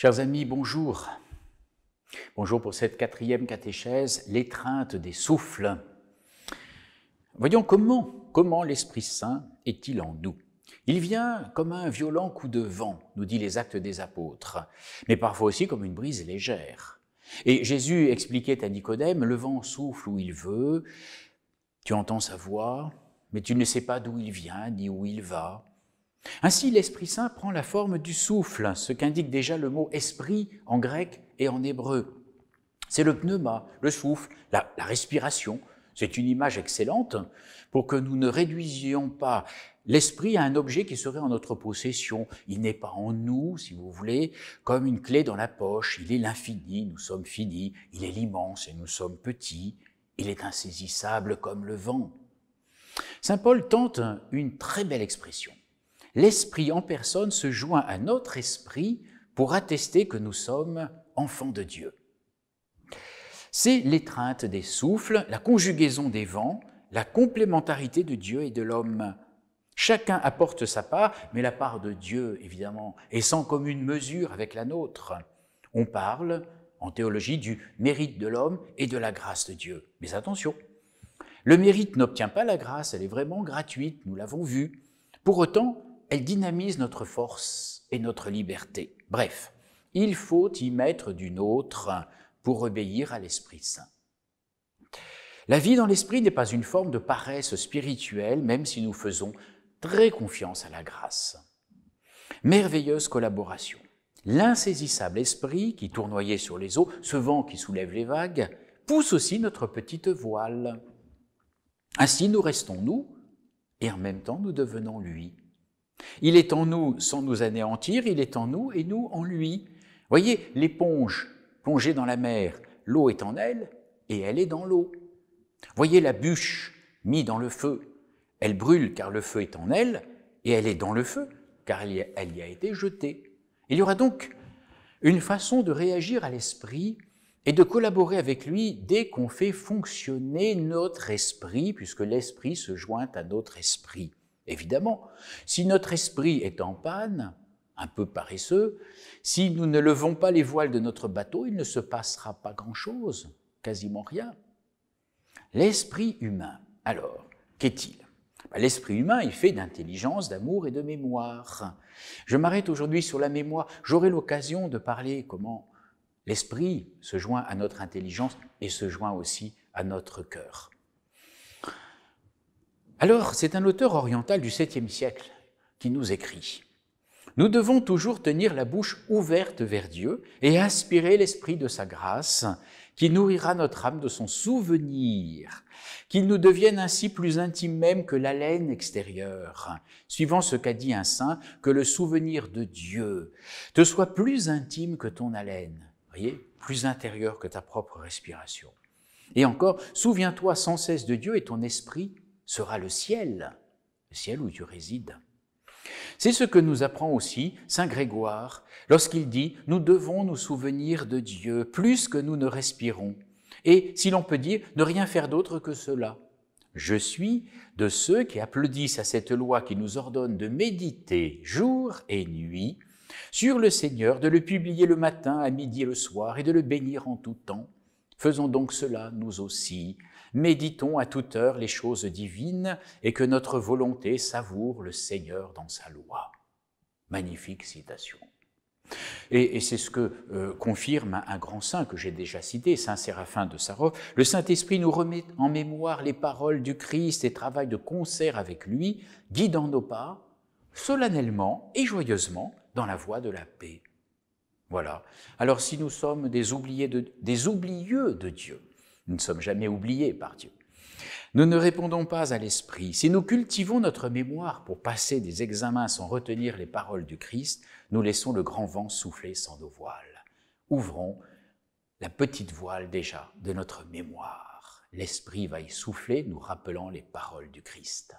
Chers amis, bonjour. Bonjour pour cette quatrième catéchèse, l'étreinte des souffles. Voyons comment, comment l'Esprit Saint est-il en nous Il vient comme un violent coup de vent, nous dit les actes des apôtres, mais parfois aussi comme une brise légère. Et Jésus expliquait à Nicodème, le vent souffle où il veut, tu entends sa voix, mais tu ne sais pas d'où il vient ni où il va. Ainsi, l'Esprit Saint prend la forme du souffle, ce qu'indique déjà le mot esprit en grec et en hébreu. C'est le pneuma, le souffle, la, respiration. C'est une image excellente pour que nous ne réduisions pas l'esprit à un objet qui serait en notre possession. Il n'est pas en nous, si vous voulez, comme une clé dans la poche. Il est l'infini, nous sommes finis. Il est l'immense et nous sommes petits. Il est insaisissable comme le vent. Saint Paul tente une très belle expression l'esprit en personne se joint à notre esprit pour attester que nous sommes enfants de Dieu. C'est l'étreinte des souffles, la conjugaison des vents, la complémentarité de Dieu et de l'homme. Chacun apporte sa part, mais la part de Dieu, évidemment, est sans commune mesure avec la nôtre. On parle, en théologie, du mérite de l'homme et de la grâce de Dieu. Mais attention, le mérite n'obtient pas la grâce, elle est vraiment gratuite, nous l'avons vu. Pour autant, elle dynamise notre force et notre liberté. Bref, il faut y mettre du nôtre pour obéir à l'Esprit Saint. La vie dans l'Esprit n'est pas une forme de paresse spirituelle, même si nous faisons très confiance à la grâce. Merveilleuse collaboration. L'insaisissable esprit qui tournoyait sur les eaux, ce vent qui soulève les vagues, pousse aussi notre petite voile. Ainsi nous restons nous, et en même temps nous devenons lui. Il est en nous sans nous anéantir, il est en nous et nous en lui. Voyez, l'éponge plongée dans la mer, l'eau est en elle et elle est dans l'eau. Voyez la bûche mise dans le feu, elle brûle car le feu est en elle et elle est dans le feu car elle y a, été jetée. Il y aura donc une façon de réagir à l'esprit et de collaborer avec lui dès qu'on fait fonctionner notre esprit, puisque l'esprit se joint à notre esprit évidemment. Si notre esprit est en panne, un peu paresseux, si nous ne levons pas les voiles de notre bateau, il ne se passera pas grand-chose, quasiment rien. L'esprit humain, alors, qu'est-il ben, L'esprit humain est fait d'intelligence, d'amour et de mémoire. Je m'arrête aujourd'hui sur la mémoire. J'aurai l'occasion de parler comment l'esprit se joint à notre intelligence et se joint aussi à notre cœur. Alors, c'est un auteur oriental du 7e siècle qui nous écrit « Nous devons toujours tenir la bouche ouverte vers Dieu et inspirer l'esprit de sa grâce qui nourrira notre âme de son souvenir, qu'il nous devienne ainsi plus intime même que l'haleine extérieure, suivant ce qu'a dit un saint, que le souvenir de Dieu te soit plus intime que ton haleine, voyez, plus intérieur que ta propre respiration. Et encore, souviens-toi sans cesse de Dieu et ton esprit sera le ciel, le ciel où tu résides. C'est ce que nous apprend aussi Saint Grégoire lorsqu'il dit ⁇ Nous devons nous souvenir de Dieu plus que nous ne respirons ⁇ et, si l'on peut dire, ne rien faire d'autre que cela. Je suis de ceux qui applaudissent à cette loi qui nous ordonne de méditer jour et nuit sur le Seigneur, de le publier le matin, à midi et le soir, et de le bénir en tout temps, Faisons donc cela, nous aussi. Méditons à toute heure les choses divines et que notre volonté savoure le Seigneur dans sa loi. Magnifique citation. Et, c'est ce que euh, confirme un, grand saint que j'ai déjà cité, Saint Séraphin de Sarov. Le Saint-Esprit nous remet en mémoire les paroles du Christ et travaille de concert avec lui, guidant nos pas solennellement et joyeusement dans la voie de la paix. Voilà. Alors si nous sommes des, oubliés des oublieux de Dieu, nous ne sommes jamais oubliés par Dieu. Nous ne répondons pas à l'esprit. Si nous cultivons notre mémoire pour passer des examens sans retenir les paroles du Christ, nous laissons le grand vent souffler sans nos voiles. Ouvrons la petite voile déjà de notre mémoire. L'esprit va y souffler, nous rappelant les paroles du Christ.